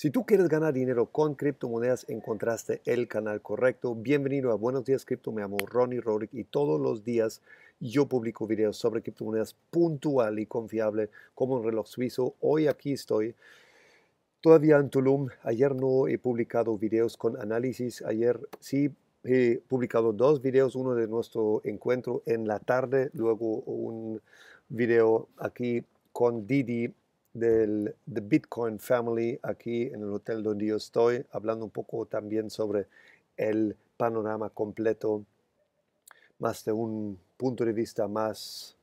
Si tú quieres ganar dinero con criptomonedas, encontraste el canal correcto. Bienvenido a Buenos Días Cripto. Me llamo Ronnie Rorick y todos los días yo publico videos sobre criptomonedas puntual y confiable como un reloj suizo. Hoy aquí estoy. Todavía en Tulum, ayer no he publicado videos con análisis, ayer sí he publicado dos videos, uno de nuestro encuentro en la tarde, luego un video aquí con Didi del de Bitcoin Family aquí en el hotel donde yo estoy, hablando un poco también sobre el panorama completo, más de un punto de vista más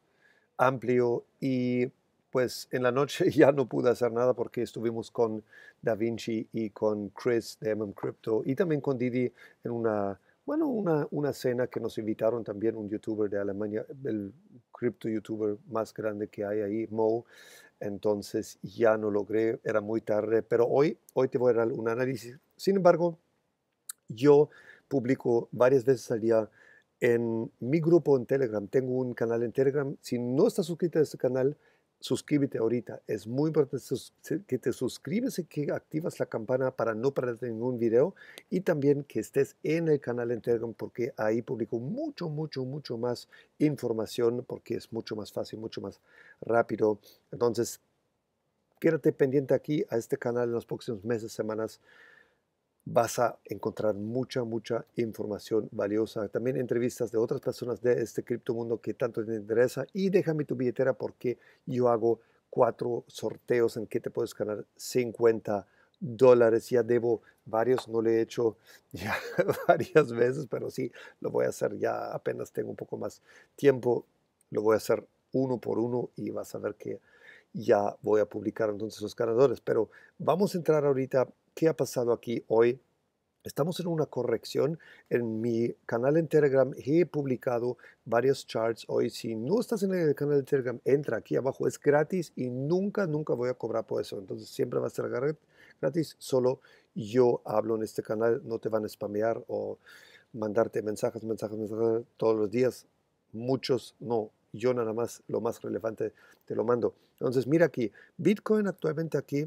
amplio y pues en la noche ya no pude hacer nada porque estuvimos con Da Vinci y con Chris de MM Crypto y también con Didi en una, bueno, una, una cena que nos invitaron también un youtuber de Alemania, el cripto youtuber más grande que hay ahí, Mo entonces ya no logré, era muy tarde, pero hoy, hoy te voy a dar un análisis. Sin embargo, yo publico varias veces al día en mi grupo en Telegram, tengo un canal en Telegram, si no estás suscrito a este canal, suscríbete ahorita. Es muy importante que te suscribes y que activas la campana para no perder ningún video y también que estés en el canal de porque ahí publico mucho, mucho, mucho más información porque es mucho más fácil, mucho más rápido. Entonces, quédate pendiente aquí a este canal en los próximos meses, semanas vas a encontrar mucha, mucha información valiosa. También entrevistas de otras personas de este cripto mundo que tanto te interesa. Y déjame tu billetera porque yo hago cuatro sorteos en que te puedes ganar 50 dólares. Ya debo varios, no lo he hecho ya varias veces, pero sí, lo voy a hacer ya apenas tengo un poco más tiempo. Lo voy a hacer uno por uno y vas a ver que ya voy a publicar entonces los ganadores. Pero vamos a entrar ahorita, ¿qué ha pasado aquí hoy? Estamos en una corrección. En mi canal en Telegram he publicado varios charts hoy. Si no estás en el canal de Telegram, entra aquí abajo. Es gratis y nunca, nunca voy a cobrar por eso. Entonces siempre va a ser gratis. Solo yo hablo en este canal. No te van a spamear o mandarte mensajes, mensajes, mensajes todos los días. Muchos no yo nada más lo más relevante te lo mando. Entonces, mira aquí, Bitcoin actualmente aquí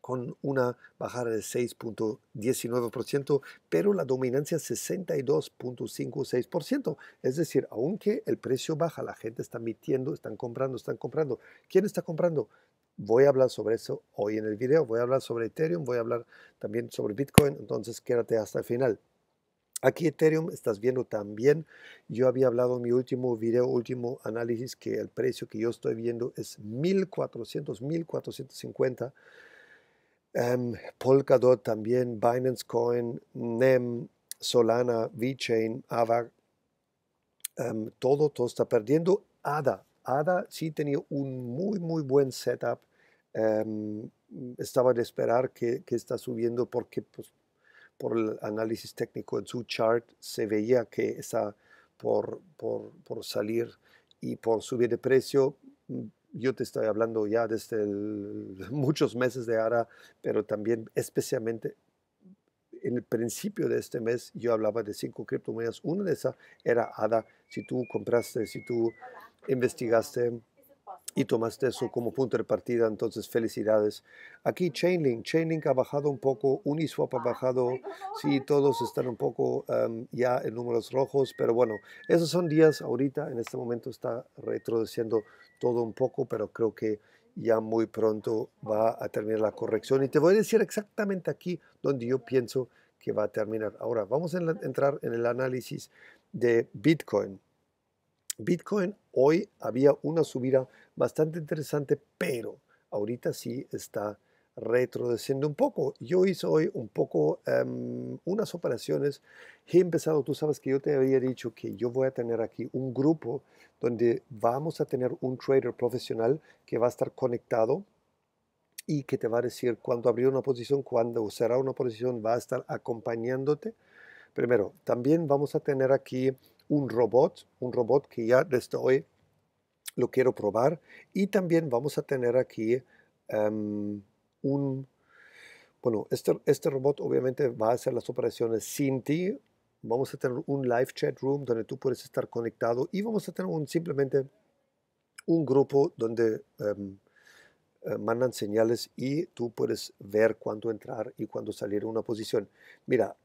con una bajada de 6.19%, pero la dominancia 62.56%. Es decir, aunque el precio baja, la gente está emitiendo están comprando, están comprando. ¿Quién está comprando? Voy a hablar sobre eso hoy en el video. Voy a hablar sobre Ethereum, voy a hablar también sobre Bitcoin. Entonces, quédate hasta el final. Aquí Ethereum estás viendo también, yo había hablado en mi último video, último análisis, que el precio que yo estoy viendo es 1400, 1450. Em, Polkadot también, Binance Coin, NEM, Solana, VeChain, chain em, todo, todo está perdiendo. ADA, ADA sí tenía un muy, muy buen setup. Em, estaba de esperar que, que, está subiendo porque pues, por el análisis técnico en su chart se veía que esa por, por, por salir y por subir de precio. Mm, yo te estoy hablando ya desde muchos meses de ahora, pero también especialmente en el principio de este mes yo hablaba de cinco criptomonedas. Una de esas era ADA. Si tú compraste, si tú investigaste, y tomaste eso como punto de partida, entonces felicidades. Aquí Chainlink, Chainlink ha bajado un poco, Uniswap ha ah, bajado, sí, todos están un poco ya en números rojos, pero bueno, esos son días ahorita, en este momento está retrocediendo todo un poco, pero creo que ya muy pronto va a terminar la corrección y te voy a decir exactamente aquí donde yo pienso que va a terminar. Ahora, vamos a entrar en el análisis de Bitcoin. Bitcoin hoy había una subida bastante interesante, pero ahorita sí está retrocediendo un poco. Yo hice hoy un poco em, unas operaciones. He empezado, tú sabes que yo te había dicho que yo voy a tener aquí un grupo donde vamos a tener un trader profesional que va a estar conectado y que te va a decir cuándo abrir una posición, cuándo será una posición, va a estar acompañándote. Primero, también vamos a tener aquí un robot, un robot que ya desde hoy lo quiero probar. Y también vamos a tener aquí em, un... Bueno, este, este robot obviamente va a hacer las operaciones sin ti. Vamos a tener un live chat room donde tú puedes estar conectado y vamos a tener simplemente un grupo donde em, eh, mandan señales y tú puedes ver cuándo entrar y cuándo salir una posición. Mira,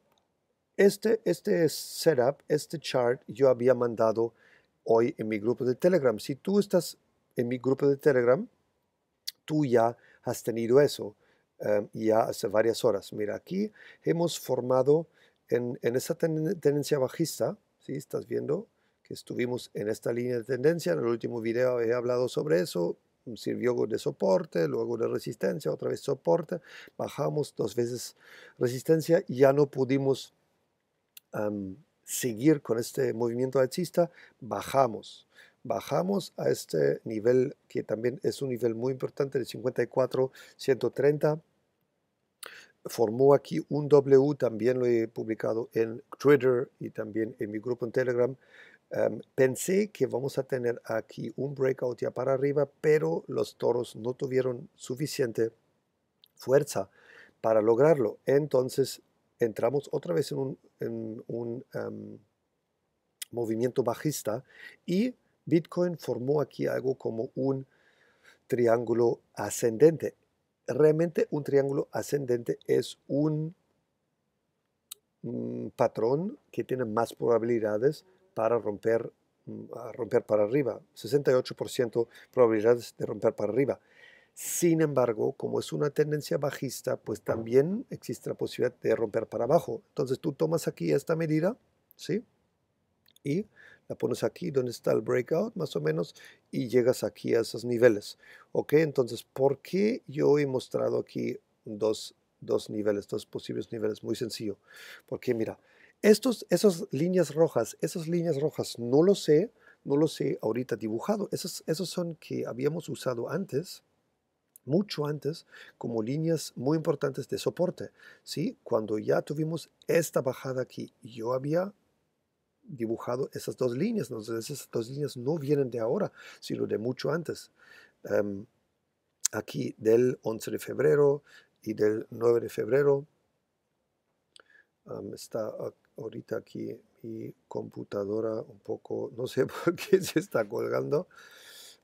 este, este setup, este chart, yo había mandado hoy en mi grupo de Telegram. Si tú estás en mi grupo de Telegram, tú ya has tenido eso eh, ya hace varias horas. Mira, aquí hemos formado en, en esa tendencia bajista, si ¿sí? Estás viendo que estuvimos en esta línea de tendencia. En el último video he hablado sobre eso. Sirvió de soporte, luego de resistencia, otra vez soporte. Bajamos dos veces resistencia y ya no pudimos seguir con este movimiento alcista, bajamos. Bajamos a este nivel que también es un nivel muy importante de 54, 130 formó aquí un W, también lo he publicado en Twitter y también en mi grupo en Telegram. pensé que vamos a tener aquí un breakout ya para arriba, pero los toros no tuvieron suficiente fuerza para lograrlo. Entonces entramos otra vez en un, em, movimiento bajista y Bitcoin formó aquí algo como un triángulo ascendente. Realmente un triángulo ascendente es un mm, patrón que tiene más probabilidades para romper, mm, romper para arriba. 68% probabilidades de romper para arriba. Sin embargo, como es una tendencia bajista, pues también existe la posibilidad de romper para abajo. Entonces tú tomas aquí esta medida, ¿sí? Y la pones aquí donde está el breakout más o menos y llegas aquí a esos niveles. ¿Ok? Entonces, ¿por qué yo he mostrado aquí dos, niveles, dos posibles niveles? Muy sencillo. Porque mira, estos, esas líneas rojas, esas líneas rojas no lo sé, no lo sé ahorita dibujado. Esos, esos son que habíamos usado antes mucho antes como líneas muy importantes de soporte. ¿sí? Cuando ya tuvimos esta bajada aquí, yo había dibujado esas dos líneas, entonces esas dos líneas no vienen de ahora, sino de mucho antes. Em, aquí del 11 de febrero y del 9 de febrero. está ahorita aquí mi computadora un poco, no sé por qué se está colgando.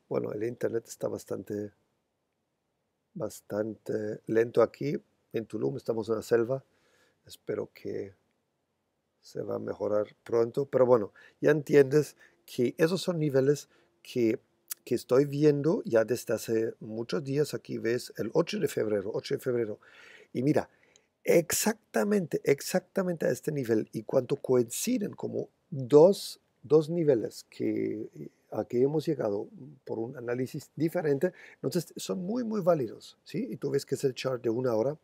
Bueno, el internet está bastante bastante lento aquí. En Tulum estamos en la selva. Espero que se va a mejorar pronto. Pero bueno, ya entiendes que esos son niveles que, estoy viendo ya desde hace muchos días. Aquí ves el 8 de febrero, 8 de febrero. Y mira, exactamente, exactamente a este nivel y cuánto coinciden como dos, dos niveles que aquí hemos llegado por un análisis diferente. Entonces, son muy, muy válidos. ¿sí? Y tú ves que es el chart de una hora.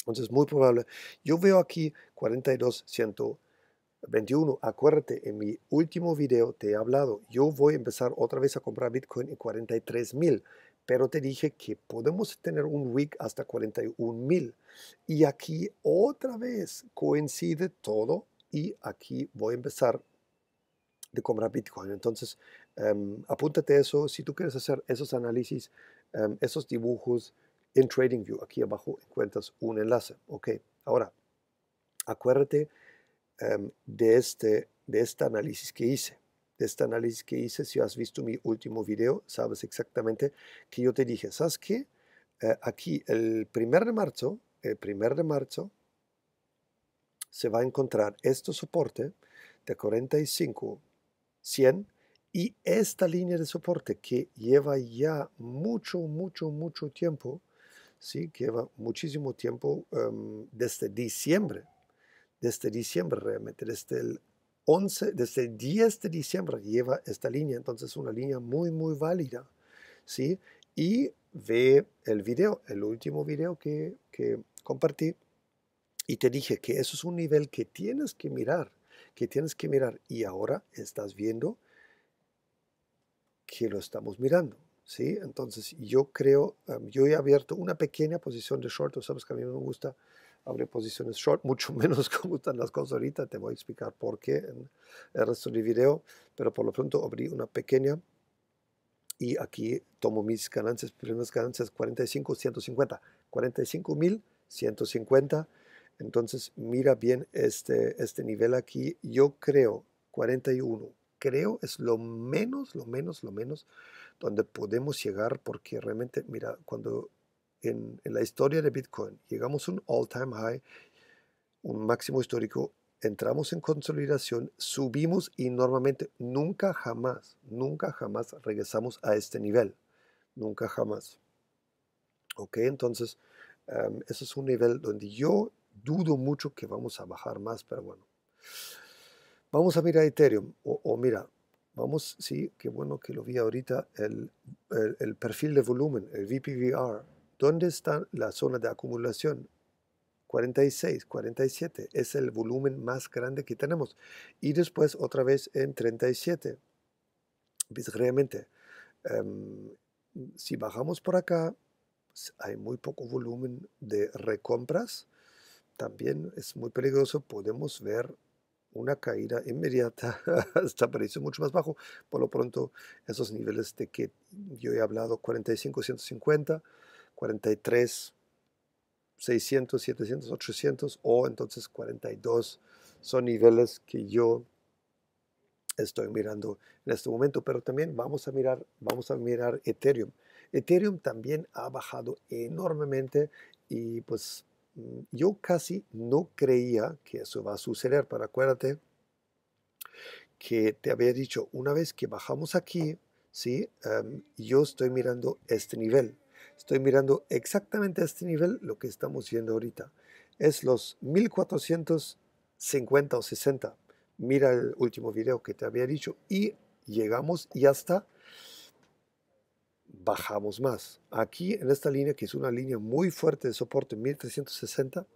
Entonces, muy probable. Yo veo aquí 42, 121. Acuérdate, en mi último video te he hablado. Yo voy a empezar otra vez a comprar Bitcoin en 43.000 Pero te dije que podemos tener un week hasta 41.000 Y aquí otra vez coincide todo. Y aquí voy a empezar de comprar Bitcoin. Entonces, Em, apúntate eso. Si tú quieres hacer esos análisis, em, esos dibujos en TradingView, aquí abajo encuentras un enlace. Ok, ahora acuérdate em, de, este, de este análisis que hice. De este análisis que hice, si has visto mi último video, sabes exactamente que yo te dije, ¿sabes qué? Eh, aquí el primer de marzo, el primer de marzo, se va a encontrar este soporte de 45, 100 y esta línea de soporte que lleva ya mucho, mucho, mucho tiempo, ¿sí? que lleva muchísimo tiempo em, desde diciembre, desde diciembre realmente, desde el 11, desde el 10 de diciembre lleva esta línea, entonces es una línea muy, muy válida. ¿sí? Y ve el video, el último video que, que compartí, y te dije que eso es un nivel que tienes que mirar, que tienes que mirar, y ahora estás viendo que lo estamos mirando. ¿sí? Entonces yo creo, em, yo he abierto una pequeña posición de short, tú sabes que a mí no me gusta abrir posiciones short, mucho menos como están las cosas ahorita, te voy a explicar por qué en el resto del video, pero por lo pronto abrí una pequeña y aquí tomo mis ganancias, primeras ganancias 45, 150, 45 entonces mira bien este, este nivel aquí, yo creo 41, creo es lo menos, lo menos, lo menos donde podemos llegar porque realmente, mira, cuando en, la historia de Bitcoin llegamos a un all-time high, un máximo histórico, entramos en consolidación, subimos y normalmente nunca jamás, nunca jamás regresamos a este nivel. Nunca jamás. ¿Ok? Entonces, em, eso es un nivel donde yo dudo mucho que vamos a bajar más, pero bueno. Vamos a mirar Ethereum, o, mira, vamos, sí, qué bueno que lo vi ahorita, el, perfil de volumen, el VPVR. ¿Dónde está la zona de acumulación? 46, 47 es el volumen más grande que tenemos. Y después otra vez en 37. Pues, realmente, em, si bajamos por acá, hay muy poco volumen de recompras. También es muy peligroso. Podemos ver una caída inmediata hasta precios mucho más bajo. Por lo pronto, esos niveles de que yo he hablado, 45, 150, 43, 600, 700, 800 o entonces 42, son niveles que yo estoy mirando en este momento. Pero también vamos a mirar, vamos a mirar Ethereum. Ethereum también ha bajado enormemente y pues Mm, yo casi no creía que eso va a suceder, pero acuérdate que te había dicho, una vez que bajamos aquí, ¿sí? Em, yo estoy mirando este nivel, estoy mirando exactamente este nivel, lo que estamos viendo ahorita, es los 1450 o 60, mira el último video que te había dicho, y llegamos y hasta bajamos más. Aquí en esta línea, que es una línea muy fuerte de soporte, en 1360,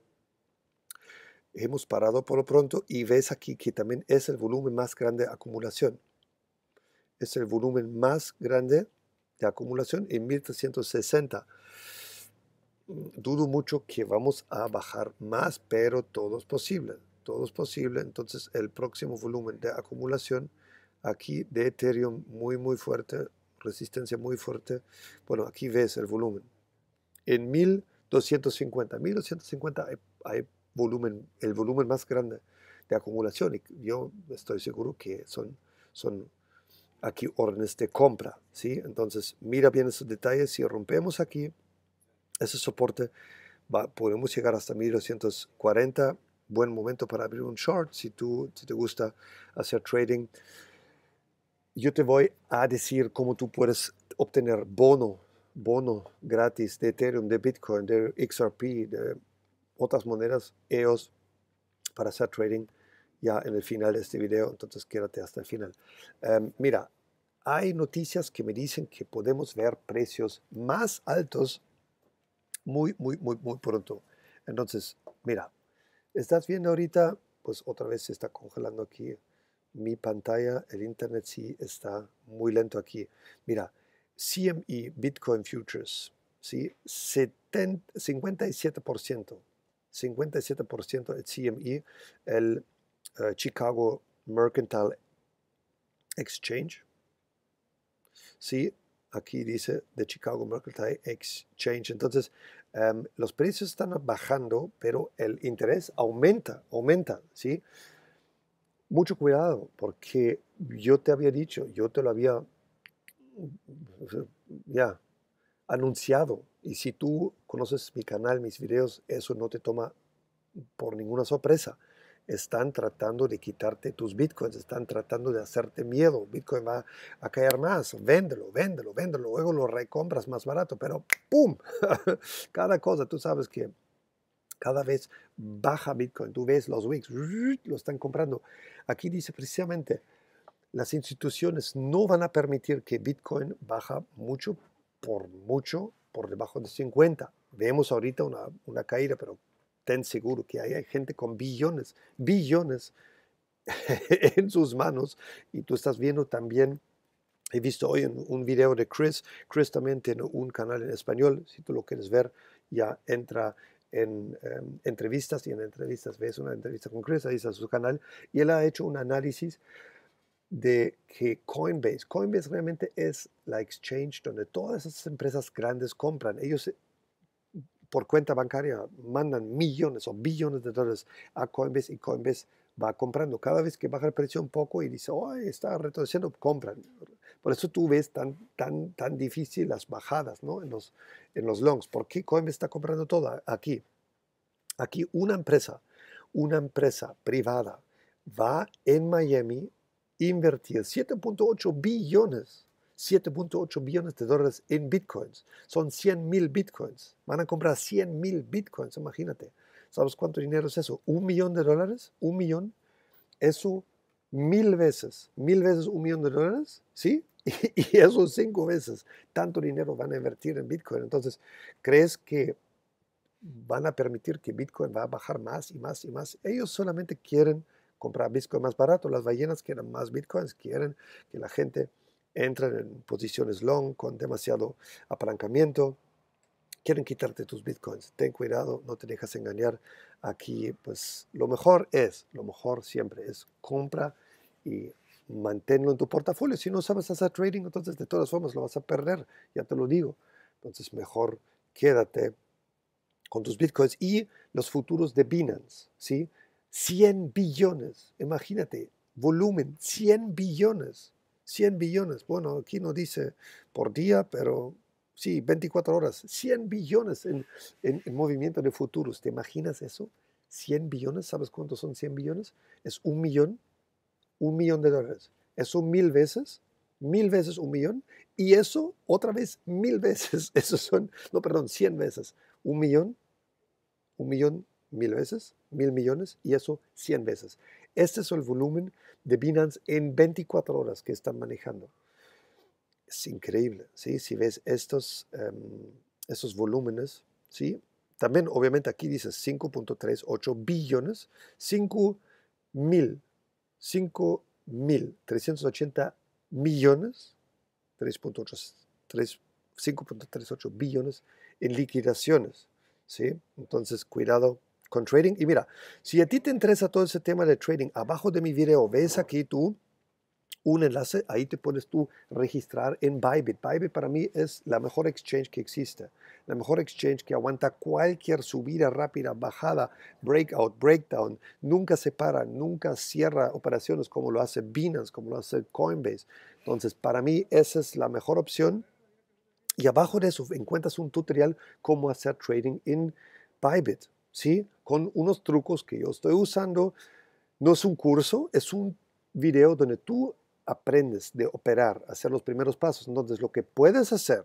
hemos parado por lo pronto y ves aquí que también es el volumen más grande de acumulación. Es el volumen más grande de acumulación en 1360. Dudo mucho que vamos a bajar más, pero todo es posible. Todo es posible. Entonces el próximo volumen de acumulación aquí de Ethereum muy muy fuerte resistencia muy fuerte. Bueno, aquí ves el volumen. En 1250, 1250 hay, volumen, el volumen más grande de acumulación. Y yo estoy seguro que son, son aquí órdenes de compra. ¿sí? Entonces, mira bien esos detalles. Si rompemos aquí ese soporte, va, podemos llegar hasta 1240. Buen momento para abrir un short si, tú, si te gusta hacer trading yo te voy a decir cómo tú puedes obtener bono, bono gratis de Ethereum, de Bitcoin, de XRP, de otras monedas, EOS, para hacer trading ya en el final de este video, entonces quédate hasta el final. Em, mira, hay noticias que me dicen que podemos ver precios más altos muy, muy, muy, muy pronto. Entonces, mira, estás viendo ahorita, pues otra vez se está congelando aquí mi pantalla, el Internet sí está muy lento aquí. Mira, CME Bitcoin Futures, ¿sí? 70, 57%, 57% el CME, el eh, Chicago Mercantile Exchange, ¿sí? Aquí dice de Chicago Mercantile Exchange. Entonces, em, los precios están bajando, pero el interés aumenta, aumenta, ¿sí? sí mucho cuidado, porque yo te había dicho, yo te lo había ya anunciado. Y si tú conoces mi canal, mis videos, eso no te toma por ninguna sorpresa. Están tratando de quitarte tus bitcoins, están tratando de hacerte miedo. Bitcoin va a caer más, véndelo, véndelo, véndelo. Luego lo recompras más barato, pero ¡pum! Cada cosa, tú sabes que cada vez baja Bitcoin. Tú ves los Wix, lo están comprando. Aquí dice precisamente, las instituciones no van a permitir que Bitcoin baja mucho, por mucho, por debajo de 50. Vemos ahorita una, una caída, pero ten seguro que hay gente con billones, billones en sus manos. Y tú estás viendo también, he visto hoy un, video de Chris, Chris también tiene un canal en español, si tú lo quieres ver, ya entra en em, entrevistas y en entrevistas, ves una entrevista con Chris, ahí está su canal, y él ha hecho un análisis de que Coinbase, Coinbase realmente es la exchange donde todas esas empresas grandes compran. Ellos eh, por cuenta bancaria mandan millones o billones de dólares a Coinbase y Coinbase va comprando. Cada vez que baja el precio un poco y dice, oh, está retrocediendo, compran. Por eso tú ves tan, tan, tan difícil las bajadas ¿no? en, los, en los longs. Porque Coinbase está comprando todo aquí. Aquí una empresa, una empresa privada va en Miami invertir 7.8 billones 7.8 billones de dólares en bitcoins. Son 100 mil bitcoins. Van a comprar 100 mil bitcoins, imagínate. ¿Sabes cuánto dinero es eso? ¿Un millón de dólares? ¿Un millón? Eso mil veces. ¿Mil veces un millón de dólares? ¿Sí? y, esos cinco veces, tanto dinero van a invertir en Bitcoin. Entonces, ¿crees que van a permitir que Bitcoin va a bajar más y más y más? Ellos solamente quieren comprar Bitcoin más barato. Las ballenas quieren más Bitcoins, quieren que la gente entre en posiciones long con demasiado apalancamiento. Quieren quitarte tus bitcoins. Ten cuidado, no te dejes engañar. Aquí, pues lo mejor es, lo mejor siempre es compra y manténlo en tu portafolio. Si no sabes hacer trading, entonces de todas formas lo vas a perder, ya te lo digo. Entonces mejor quédate con tus bitcoins y los futuros de Binance, ¿sí? 100 billones, imagínate, volumen, 100 billones, 100 billones. Bueno, aquí no dice por día, pero sí, 24 horas, 100 billones en, en movimiento de futuros. ¿Te imaginas eso? 100 billones, ¿sabes cuántos son 100 billones? Es un millón un millón de dólares. Eso mil veces, mil veces un millón, y eso otra vez mil veces, eso son, no, perdón, cien veces, un millón, un millón, mil veces, mil millones, y eso cien veces. Este es el volumen de Binance en 24 horas que están manejando. Es increíble, ¿sí? Si ves estos, em, volúmenes, ¿sí? También, obviamente, aquí dice 5.38 billones, 5 mil 5.380 millones, 5.38 billones en liquidaciones. ¿sí? Entonces, cuidado con trading. Y mira, si a ti te interesa todo ese tema de trading, abajo de mi video ves aquí tú un enlace, ahí te puedes tú registrar en Bybit. Bybit para mí es la mejor exchange que existe, la mejor exchange que aguanta cualquier subida rápida, bajada, breakout, breakdown, nunca se para, nunca cierra operaciones como lo hace Binance, como lo hace Coinbase. Entonces, para mí esa es la mejor opción. Y abajo de eso encuentras un tutorial cómo hacer trading en Bybit, ¿sí? Con unos trucos que yo estoy usando. No es un curso, es un video donde tú aprendes de operar, hacer los primeros pasos. Entonces, lo que puedes hacer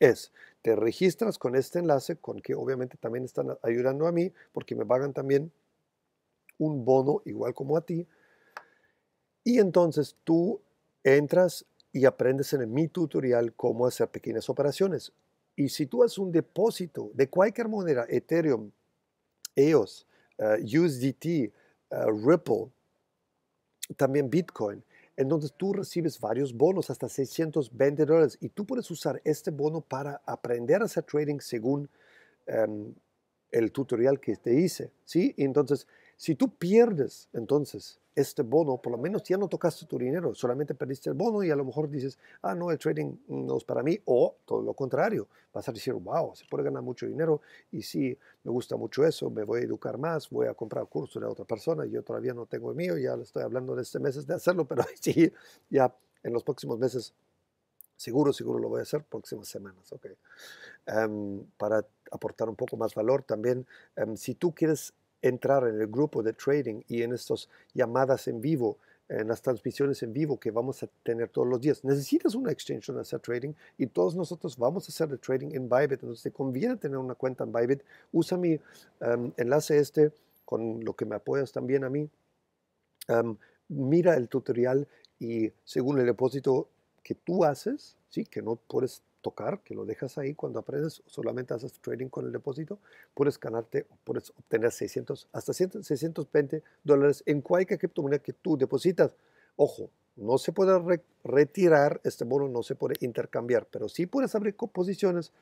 es, te registras con este enlace, con que obviamente también están ayudando a mí, porque me pagan también un bono igual como a ti. Y entonces tú entras y aprendes en mi tutorial cómo hacer pequeñas operaciones. Y si tú haces un depósito de cualquier moneda, Ethereum, EOS, eh, USDT, eh, Ripple, también Bitcoin, entonces tú recibes varios bonos, hasta 620 dólares, y tú puedes usar este bono para aprender a hacer trading según em, el tutorial que te hice. ¿sí? Entonces, si tú pierdes entonces este bono, por lo menos ya no tocaste tu dinero, solamente perdiste el bono y a lo mejor dices, ah, no, el trading no es para mí, o todo lo contrario, vas a decir, wow, se puede ganar mucho dinero y sí, me gusta mucho eso, me voy a educar más, voy a comprar cursos de otra persona, yo todavía no tengo el mío, ya le estoy hablando de este mes de hacerlo, pero sí, ya en los próximos meses, seguro, seguro lo voy a hacer, próximas semanas, ok. Em, para aportar un poco más valor también, em, si tú quieres entrar en el grupo de trading y en estas llamadas en vivo, en las transmisiones en vivo que vamos a tener todos los días. Necesitas una exchange para hacer trading y todos nosotros vamos a hacer el trading en Bybit. Entonces te conviene tener una cuenta en Bybit. Usa mi em, enlace este con lo que me apoyas también a mí. Em, mira el tutorial y según el depósito que tú haces, ¿sí? que no puedes tocar, que lo dejas ahí. Cuando aprendes, solamente haces trading con el depósito, puedes ganarte, puedes obtener 600, hasta 620 dólares en cualquier criptomoneda que tú depositas. Ojo, no se puede retirar este bono, no se puede intercambiar, pero sí puedes abrir posiciones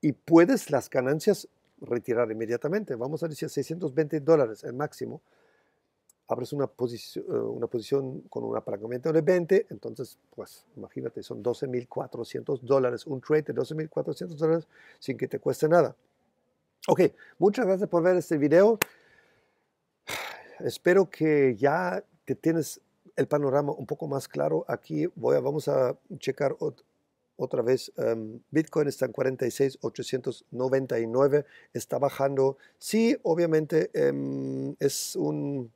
y puedes las ganancias retirar inmediatamente. Vamos a decir 620 dólares, el máximo abres una, posición, eh, una posición con un apalancamiento de 20, entonces, pues, imagínate, son 12.400 dólares, un trade de 12.400 dólares sin que te cueste nada. Ok, muchas gracias por ver este video. Espero que ya te tienes el panorama un poco más claro, aquí voy a, vamos a checar otra vez, em, Bitcoin está en 46,899, está bajando. Sí, obviamente em, es un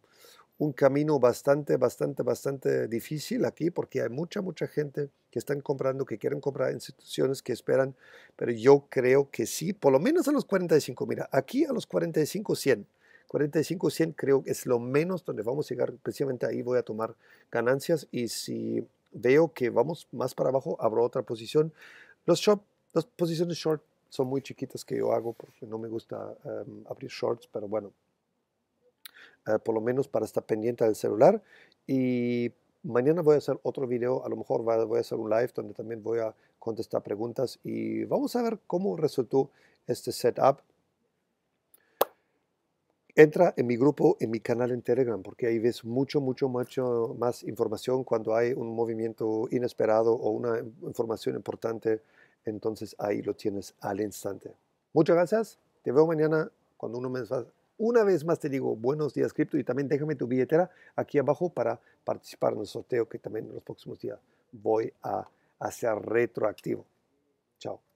un camino bastante, bastante, bastante difícil aquí porque hay mucha, mucha gente que están comprando, que quieren comprar instituciones, que esperan, pero yo creo que sí, por lo menos a los 45, mira, aquí a los 45, 100. 45, 100 creo que es lo menos donde vamos a llegar, precisamente ahí voy a tomar ganancias y si veo que vamos más para abajo, abro otra posición. Los short, las posiciones short son muy chiquitas que yo hago porque no me gusta em, abrir shorts, pero bueno, eh, por lo menos para estar pendiente del celular. Y mañana voy a hacer otro video, a lo mejor voy a hacer un live donde también voy a contestar preguntas y vamos a ver cómo resultó este setup. Entra en mi grupo, en mi canal en Telegram, porque ahí ves mucho, mucho, mucho más información cuando hay un movimiento inesperado o una información importante. Entonces ahí lo tienes al instante. Muchas gracias. Te veo mañana cuando uno me una vez más te digo, buenos días cripto y también déjame tu billetera aquí abajo para participar en el sorteo que también en los próximos días voy a hacer retroactivo. Chao.